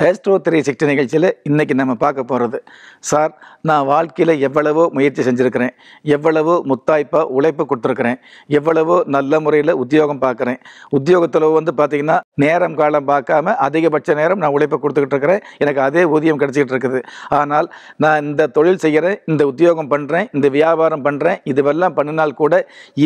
ஹேஸ்ட்ரோ three sixty நிகழ்ச்சியில் இன்றைக்கி நம்ம பார்க்க போகிறது சார் நான் வாழ்க்கையில் எவ்வளவோ முயற்சி செஞ்சுருக்கிறேன் எவ்வளவோ முத்தாய்ப்பாக உழைப்பு கொடுத்துருக்குறேன் எவ்வளவோ நல்ல முறையில் உத்தியோகம் பார்க்குறேன் உத்தியோகத்தில் வந்து பார்த்திங்கன்னா நேரம் காலம் பார்க்காம அதிகபட்ச நேரம் நான் உழைப்பை கொடுத்துக்கிட்டு இருக்கிறேன் எனக்கு அதே ஊதியம் கிடச்சிக்கிட்டு இருக்குது ஆனால் நான் இந்த தொழில் செய்கிறேன் இந்த உத்தியோகம் பண்ணுறேன் இந்த வியாபாரம் பண்ணுறேன் இதுவெல்லாம் பண்ணினால் கூட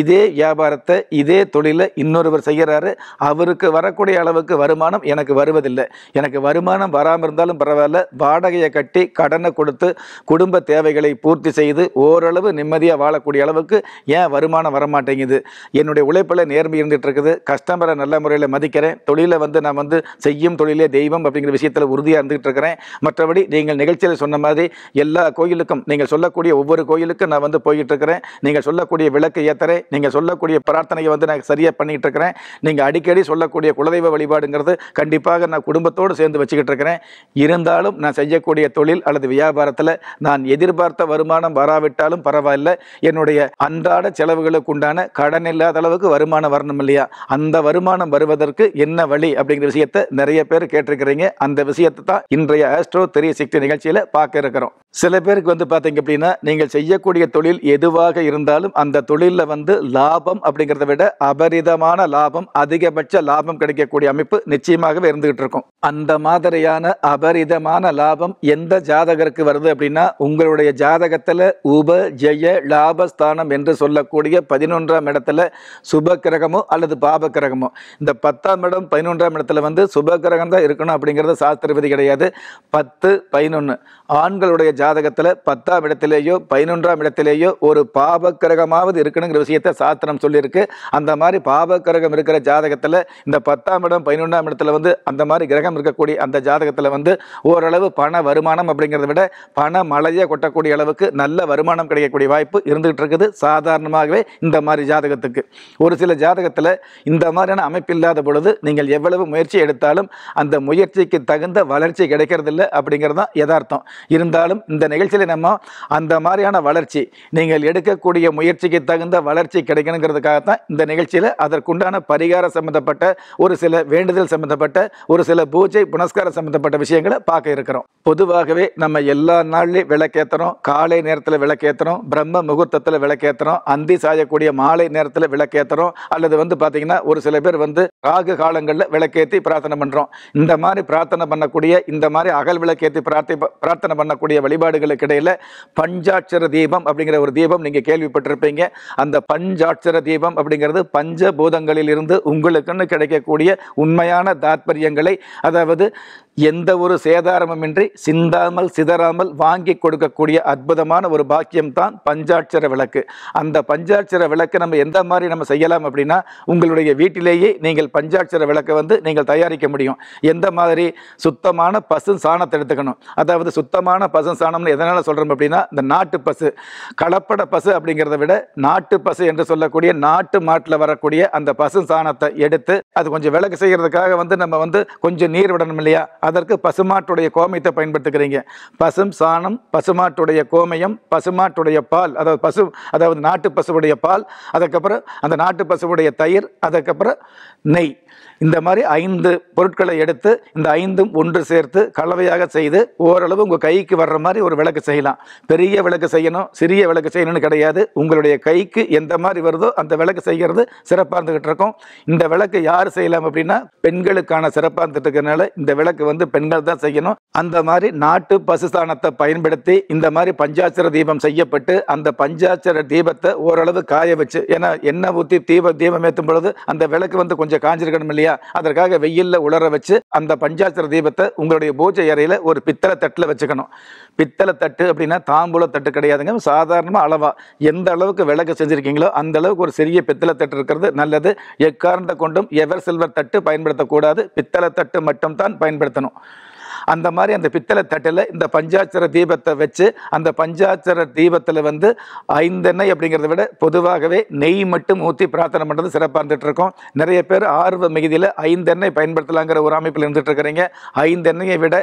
இதே வியாபாரத்தை இதே தொழிலை இன்னொருவர் செய்கிறாரு அவருக்கு வரக்கூடிய அளவுக்கு வருமானம் எனக்கு வருவதில்லை எனக்கு இன்றைக்கு வருமானம் வராமல் இருந்தாலும் பரவாயில்ல வாடகையை கட்டி கடனை கொடுத்து குடும்ப தேவைகளை பூர்த்தி செய்து ஓரளவு நிம்மதியாக வாழக்கூடிய அளவுக்கு ஏன் வருமானம் வரமாட்டேங்குது என்னுடைய உழைப்பில் நேர்மை இருந்துகிட்டு இருக்குது கஸ்டமரை நல்ல முறையில் மதிக்கிறேன் தொழிலை வந்து நான் வந்து செய்யும் தொழிலே தெய்வம் அப்படிங்கிற விஷயத்தில் உறுதியாக இருந்துகிட்டு இருக்கிறேன் மற்றபடி நீங்கள் நிகழ்ச்சியில் சொன்ன மாதிரி எல்லா கோயிலுக்கும் நீங்கள் சொல்லக்கூடிய ஒவ்வொரு கோயிலுக்கும் நான் வந்து போய்கிட்டு இருக்கிறேன் நீங்கள் சொல்லக்கூடிய விளக்கு ஏற்றுறேன் நீங்கள் சொல்லக்கூடிய பிரார்த்தனையை வந்து நான் சரியாக பண்ணிகிட்டு இருக்கிறேன் நீங்கள் அடிக்கடி சொல்லக்கூடிய குலதெய்வ வழிபாடுங்கிறது கண்டிப்பாக நான் குடும்பத்தோடு சேர்ந்து சேர்ந்து வச்சுக்கிட்டு இருக்கிறேன் இருந்தாலும் நான் செய்யக்கூடிய தொழில் அல்லது வியாபாரத்தில் நான் எதிர்பார்த்த வருமானம் வராவிட்டாலும் பரவாயில்ல என்னுடைய அன்றாட செலவுகளுக்கு உண்டான கடன் இல்லாத அளவுக்கு வருமானம் வரணும் இல்லையா அந்த வருமானம் வருவதற்கு என்ன வழி அப்படிங்கிற விஷயத்தை நிறைய பேர் கேட்டிருக்கிறீங்க அந்த விஷயத்தை தான் இன்றைய ஆஸ்ட்ரோ தெரிய சிக்ஸ்டி நிகழ்ச்சியில் பார்க்க இருக்கிறோம் சில பேருக்கு வந்து பார்த்தீங்க அப்படின்னா நீங்கள் செய்யக்கூடிய தொழில் எதுவாக இருந்தாலும் அந்த தொழிலில் வந்து லாபம் அப்படிங்கிறத விட அபரிதமான லாபம் அதிகபட்ச லாபம் கிடைக்கக்கூடிய அமைப்பு நிச்சயமாகவே இருந்துகிட்டு இருக்கும் அந்த மாதிரியான அபரிதமான லாபம் எந்த ஜாதகருக்கு வருது அப்படின்னா உங்களுடைய ஜாதகத்தில் உப ஜெய லாபஸ்தானம் என்று சொல்லக்கூடிய பதினொன்றாம் இடத்துல சுப கிரகமோ அல்லது பாப கிரகமோ இந்த பத்தாம் இடம் பதினொன்றாம் இடத்துல வந்து சுப கிரகம் தான் இருக்கணும் அப்படிங்கிறது சாஸ்திர விதி கிடையாது பத்து பதினொன்று ஆண்களுடைய ஜாதகத்தில் பத்தாம் இடத்திலேயோ பதினொன்றாம் இடத்திலேயோ ஒரு பாபக்கிரகமாவது இருக்கணுங்கிற விஷயத்த சாஸ்திரம் சொல்லியிருக்கு அந்த மாதிரி பாபக்கிரகம் இருக்கிற ஜாதகத்தில் இந்த பத்தாம் இடம் பதினொன்றாம் இடத்துல வந்து அந்த மாதிரி கிரகம் இருக்கக்கூடிய அந்த ஜாதகத்தில் வந்து ஓரளவு பண வருமானம் அப்படிங்கிறத விட பண மழையை கொட்டக்கூடிய அளவுக்கு நல்ல வருமானம் கிடைக்கக்கூடிய வாய்ப்பு இருந்துகிட்டு இருக்குது சாதாரணமாகவே இந்த மாதிரி ஜாதகத்துக்கு ஒரு சில ஜாதகத்தில் இந்த மாதிரியான அமைப்பு இல்லாத பொழுது நீங்கள் எவ்வளவு முயற்சி எடுத்தாலும் அந்த முயற்சிக்கு தகுந்த வளர்ச்சி கிடைக்கிறதில்ல அப்படிங்கிறது தான் யதார்த்தம் இருந்தாலும் இந்த நிகழ்ச்சியில் நம்ம அந்த மாதிரியான வளர்ச்சி நீங்கள் எடுக்கக்கூடிய முயற்சிக்கு தகுந்த வளர்ச்சி கிடைக்கணுங்கிறதுக்காகத்தான் இந்த நிகழ்ச்சியில் அதற்குண்டான பரிகாரம் சம்மந்தப்பட்ட ஒரு சில வேண்டுதல் சம்மந்தப்பட்ட ஒரு சில பூஜை புனஸ்காரம் சம்மந்தப்பட்ட விஷயங்களை பார்க்க இருக்கிறோம் பொதுவாகவே நம்ம எல்லா நாள்லேயும் விளக்கேற்றுறோம் காலை நேரத்தில் விளக்கேற்றுறோம் பிரம்ம முகூர்த்தத்தில் விளக்கேற்றுறோம் அந்தி சாயக்கூடிய மாலை நேரத்தில் விளக்கேற்றுறோம் அல்லது வந்து பார்த்திங்கன்னா ஒரு சில பேர் வந்து ராகு காலங்களில் விளக்கேற்றி பிரார்த்தனை பண்ணுறோம் இந்த மாதிரி பிரார்த்தனை பண்ணக்கூடிய இந்த மாதிரி அகல் விளக்கேற்றி பிரார்த்தி பிரார்த்தனை பண்ணக்கூடிய வழி வழிபாடுகளுக்கு இடையில் பஞ்சாட்சர தீபம் அப்படிங்கிற ஒரு தீபம் நீங்கள் கேள்விப்பட்டிருப்பீங்க அந்த பஞ்சாட்சர தீபம் அப்படிங்கிறது பஞ்சபூதங்களில் இருந்து உங்களுக்குன்னு கிடைக்கக்கூடிய உண்மையான தாத்பரியங்களை அதாவது எந்த ஒரு சேதாரமின்றி சிந்தாமல் சிதறாமல் வாங்கி கொடுக்கக்கூடிய அற்புதமான ஒரு பாக்கியம் தான் பஞ்சாட்சர விளக்கு அந்த பஞ்சாட்சர விளக்கு நம்ம எந்த மாதிரி நம்ம செய்யலாம் அப்படின்னா உங்களுடைய வீட்டிலேயே நீங்கள் பஞ்சாட்சர விளக்கு வந்து நீங்கள் தயாரிக்க முடியும் எந்த மாதிரி சுத்தமான பசு சாணத்தை எடுத்துக்கணும் அதாவது சுத்தமான பசு சாணம் காணோம்னு எதனால் சொல்கிறோம் அப்படின்னா இந்த நாட்டு பசு கலப்பட பசு அப்படிங்கிறத விட நாட்டு பசு என்று சொல்லக்கூடிய நாட்டு மாட்டில் வரக்கூடிய அந்த பசு சாணத்தை எடுத்து அது கொஞ்சம் விலகு செய்கிறதுக்காக வந்து நம்ம வந்து கொஞ்சம் நீர் விடணும் இல்லையா அதற்கு பசுமாட்டுடைய கோமயத்தை பயன்படுத்துக்கிறீங்க பசும் சாணம் பசுமாட்டுடைய கோமயம் பசுமாட்டுடைய பால் அதாவது பசு அதாவது நாட்டு பசுவுடைய பால் அதுக்கப்புறம் அந்த நாட்டு பசுவுடைய தயிர் அதுக்கப்புறம் நெய் இந்த மாதிரி ஐந்து பொருட்களை எடுத்து இந்த ஐந்தும் ஒன்று சேர்த்து கலவையாக செய்து ஓரளவு உங்கள் கைக்கு வர்ற மாதிரி ஒரு விளக்கு செய்யலாம் பெரிய விளக்கு செய்யணும் சிறிய விளக்கு செய்யணும்னு கிடையாது உங்களுடைய கைக்கு எந்த மாதிரி வருதோ அந்த விளக்கு செய்கிறது சிறப்பாக இருந்துகிட்டு இருக்கும் இந்த விளக்கு யார் செய்யலாம் அப்படின்னா பெண்களுக்கான சிறப்பாக இருந்துட்டு இந்த விளக்கு வந்து பெண்கள் தான் செய்யணும் அந்த மாதிரி நாட்டு பசுஸ்தானத்தை பயன்படுத்தி இந்த மாதிரி பஞ்சாட்சர தீபம் செய்யப்பட்டு அந்த பஞ்சாட்சர தீபத்தை ஓரளவு காய வச்சு ஏன்னா எண்ணெய் ஊற்றி தீப தீபம் ஏற்றும் பொழுது அந்த விளக்கு வந்து கொஞ்சம் காஞ்சிருக்கணும் வேணும் இல்லையா அதற்காக வெயிலில் உலர வச்சு அந்த பஞ்சாச்சர தீபத்தை உங்களுடைய பூஜை அறையில் ஒரு பித்தளை தட்டில் வச்சுக்கணும் பித்தளை தட்டு அப்படின்னா தாம்பூல தட்டு கிடையாதுங்க சாதாரணமாக அளவாக எந்த அளவுக்கு விளக்கு செஞ்சுருக்கீங்களோ அந்த அளவுக்கு ஒரு சிறிய பித்தளை தட்டு இருக்கிறது நல்லது எக்காரண்ட கொண்டும் எவர் சில்வர் தட்டு பயன்படுத்தக்கூடாது பித்தளை தட்டு மட்டும் தான் பயன்படுத்தணும் அந்த மாதிரி அந்த பித்தளை தட்டில் இந்த பஞ்சாட்சர தீபத்தை வச்சு அந்த பஞ்சாட்சர தீபத்தில் வந்து ஐந்தெண்ணெய் அப்படிங்கிறத விட பொதுவாகவே நெய் மட்டும் ஊற்றி பிரார்த்தனை பண்ணுறது சிறப்பாக இருந்துகிட்டு இருக்கோம் நிறைய பேர் ஆர்வ மிகுதியில் ஐந்தெண்ணெய் பயன்படுத்தலாங்கிற ஒரு அமைப்பில் இருந்துகிட்டு இருக்கிறீங்க ஐந்தெண்ணெயை விட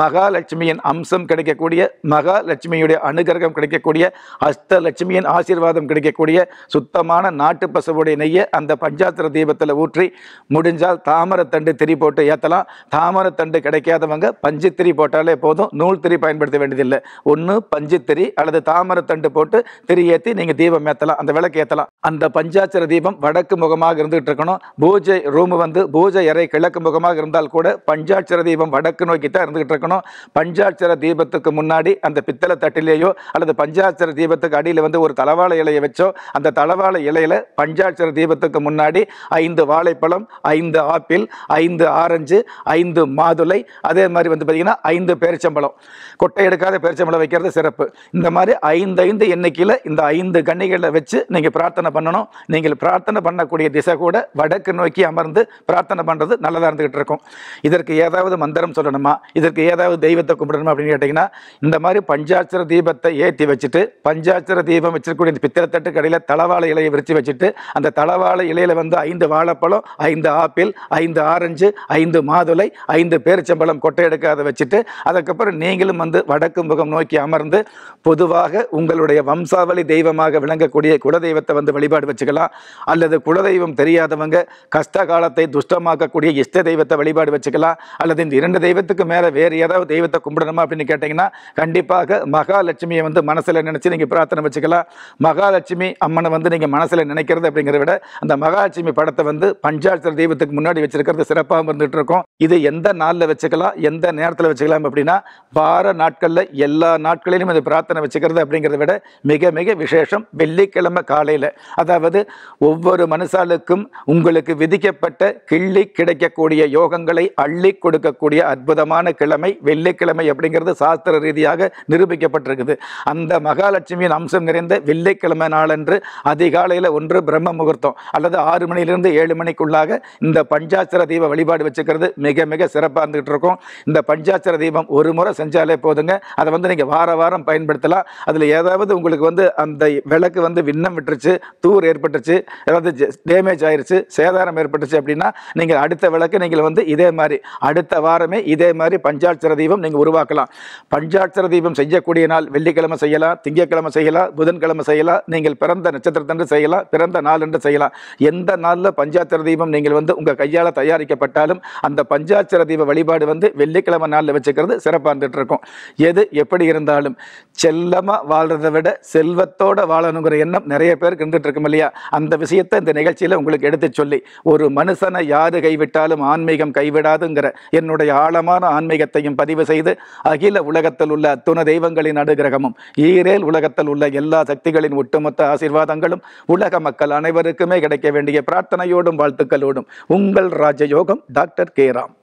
மகாலட்சுமியின் அம்சம் கிடைக்கக்கூடிய மகாலட்சுமியுடைய அனுகிரகம் கிடைக்கக்கூடிய அஷ்டலட்சுமியின் ஆசீர்வாதம் கிடைக்கக்கூடிய சுத்தமான நாட்டு பசுவுடைய நெய்யை அந்த பஞ்சாத்திர தீபத்தில் ஊற்றி முடிஞ்சால் தாமரத்தண்டு திரி போட்டு ஏற்றலாம் தாமரத்தண்டு கிடைக்காதவங்க பஞ்சுத்திரி போட்டாலே போதும் நூல் திரி பயன்படுத்த வேண்டியதில்லை ஒன்று பஞ்சுத்திரி அல்லது தாமரத்தண்டு போட்டு திரி ஏற்றி நீங்கள் தீபம் ஏற்றலாம் அந்த விளக்கு ஏற்றலாம் அந்த பஞ்சாட்சர தீபம் வடக்கு முகமாக இருந்துகிட்டு இருக்கணும் பூஜை ரூம் வந்து பூஜை அறை கிழக்கு முகமாக இருந்தால் கூட பஞ்சாட்சர தீபம் வடக்கு நோக்கி தான் இருந்துகிட்டு இருக்கணும் பஞ்சாட்சர தீபத்துக்கு முன்னாடி அந்த பித்தளை தட்டிலேயோ அல்லது பஞ்சாட்சர தீபத்துக்கு அடியில் வந்து ஒரு தளவாழை இலையை வச்சோ அந்த தளவாழை இலையில பஞ்சாட்சர தீபத்துக்கு முன்னாடி ஐந்து வாழைப்பழம் ஐந்து ஆப்பிள் ஐந்து ஆரஞ்சு ஐந்து மாதுளை அதே மாதிரி மாதிரி வந்து பார்த்தீங்கன்னா ஐந்து பேரிச்சம்பளம் கொட்டை எடுக்காத பேரிச்சம்பளம் வைக்கிறது சிறப்பு இந்த மாதிரி ஐந்து ஐந்து எண்ணிக்கையில் இந்த ஐந்து கன்னிகளை வச்சு நீங்கள் பிரார்த்தனை பண்ணணும் நீங்கள் பிரார்த்தனை பண்ணக்கூடிய திசை கூட வடக்கு நோக்கி அமர்ந்து பிரார்த்தனை பண்ணுறது நல்லதாக இருந்துக்கிட்டு இருக்கும் இதற்கு ஏதாவது மந்திரம் சொல்லணுமா இதற்கு ஏதாவது தெய்வத்தை கும்பிடணுமா அப்படின்னு கேட்டிங்கன்னா இந்த மாதிரி பஞ்சாட்சர தீபத்தை ஏற்றி வச்சுட்டு பஞ்சாட்சர தீபம் வச்சிருக்கக்கூடிய இந்த பித்திரத்தட்டு கடையில் தளவாழ இலையை விரித்து வச்சுட்டு அந்த தளவாழ இலையில் வந்து ஐந்து வாழைப்பழம் ஐந்து ஆப்பிள் ஐந்து ஆரஞ்சு ஐந்து மாதுளை ஐந்து பேரிச்சம்பழம் கொட்டை எடுக்க அதை வச்சுட்டு அதுக்கப்புறம் நீங்களும் வந்து வடக்கு முகம் நோக்கி அமர்ந்து பொதுவாக உங்களுடைய வம்சாவளி தெய்வமாக விளங்கக்கூடிய குலதெய்வத்தை வந்து வழிபாடு வச்சுக்கலாம் அல்லது குலதெய்வம் தெரியாதவங்க கஷ்ட காலத்தை துஷ்டமாக்கக்கூடிய இஷ்ட தெய்வத்தை வழிபாடு வச்சுக்கலாம் அல்லது இந்த இரண்டு தெய்வத்துக்கு மேலே வேறு ஏதாவது தெய்வத்தை கும்பிடணுமா அப்படின்னு கேட்டிங்கன்னா கண்டிப்பாக மகாலட்சுமியை வந்து மனசில் நினச்சி நீங்கள் பிரார்த்தனை வச்சுக்கலாம் மகாலட்சுமி அம்மனை வந்து நீங்கள் மனசில் நினைக்கிறது அப்படிங்கிறத விட அந்த மகாலட்சுமி படத்தை வந்து பஞ்சாட்சர தெய்வத்துக்கு முன்னாடி வச்சிருக்கிறது சிறப்பாக வந்துட்டு இருக்கும் இது எந்த நாளில் வச்சுக்கலாம் எந்த நேரத்தில் வச்சுக்கலாம் அப்படின்னா வார நாட்களில் எல்லா நாட்களிலும் இந்த பிரார்த்தனை வச்சுக்கிறது அப்படிங்கிறத விட மிக மிக விசேஷம் வெள்ளிக்கிழமை காலையில் அதாவது ஒவ்வொரு மனுஷாலுக்கும் உங்களுக்கு விதிக்கப்பட்ட கிள்ளி கிடைக்கக்கூடிய யோகங்களை அள்ளி கொடுக்கக்கூடிய அற்புதமான கிழமை வெள்ளிக்கிழமை அப்படிங்கிறது சாஸ்திர ரீதியாக நிரூபிக்கப்பட்டிருக்குது அந்த மகாலட்சுமியின் அம்சம் நிறைந்த வெள்ளிக்கிழமை நாளன்று அதிகாலையில் ஒன்று பிரம்ம முகூர்த்தம் அல்லது ஆறு மணியிலிருந்து ஏழு மணிக்குள்ளாக இந்த பஞ்சாஸ்திர தீப வழிபாடு வச்சுக்கிறது மிக மிக சிறப்பாக இருந்துகிட்டு இருக்கும் இந்த இந்த பஞ்சாட்சர தீபம் ஒரு முறை செஞ்சாலே போதுங்க அதை வந்து நீங்கள் வார வாரம் பயன்படுத்தலாம் அதில் ஏதாவது உங்களுக்கு வந்து அந்த விளக்கு வந்து விண்ணம் விட்டுருச்சு தூர் ஏற்பட்டுச்சு ஏதாவது டேமேஜ் ஆயிடுச்சு சேதாரம் ஏற்பட்டுச்சு அப்படின்னா நீங்கள் அடுத்த விளக்கு நீங்கள் வந்து இதே மாதிரி அடுத்த வாரமே இதே மாதிரி பஞ்சாட்சர தீபம் நீங்கள் உருவாக்கலாம் பஞ்சாட்சர தீபம் செய்யக்கூடிய நாள் வெள்ளிக்கிழமை செய்யலாம் திங்கக்கிழமை செய்யலாம் புதன்கிழமை செய்யலாம் நீங்கள் பிறந்த நட்சத்திரத்தன்று செய்யலாம் பிறந்த நாள் என்று செய்யலாம் எந்த நாளில் பஞ்சாட்சர தீபம் நீங்கள் வந்து உங்கள் கையால் தயாரிக்கப்பட்டாலும் அந்த பஞ்சாட்சர தீப வழிபாடு வந்து வெள்ளி வெள்ளிக்கிழமை நாளில் வச்சுக்கிறது இருந்துட்டு இருக்கும் எது எப்படி இருந்தாலும் செல்லமாக வாழ்கிறத விட செல்வத்தோடு வாழணுங்கிற எண்ணம் நிறைய பேருக்கு இருந்துட்டு இருக்கும் இல்லையா அந்த விஷயத்தை இந்த நிகழ்ச்சியில் உங்களுக்கு எடுத்து சொல்லி ஒரு மனுஷனை யாரு கைவிட்டாலும் ஆன்மீகம் கைவிடாதுங்கிற என்னுடைய ஆழமான ஆன்மீகத்தையும் பதிவு செய்து அகில உலகத்தில் உள்ள அத்துண தெய்வங்களின் அனுகிரகமும் ஈரேல் உலகத்தில் உள்ள எல்லா சக்திகளின் ஒட்டுமொத்த ஆசீர்வாதங்களும் உலக மக்கள் அனைவருக்குமே கிடைக்க வேண்டிய பிரார்த்தனையோடும் வாழ்த்துக்களோடும் உங்கள் ராஜயோகம் டாக்டர் கே ராம்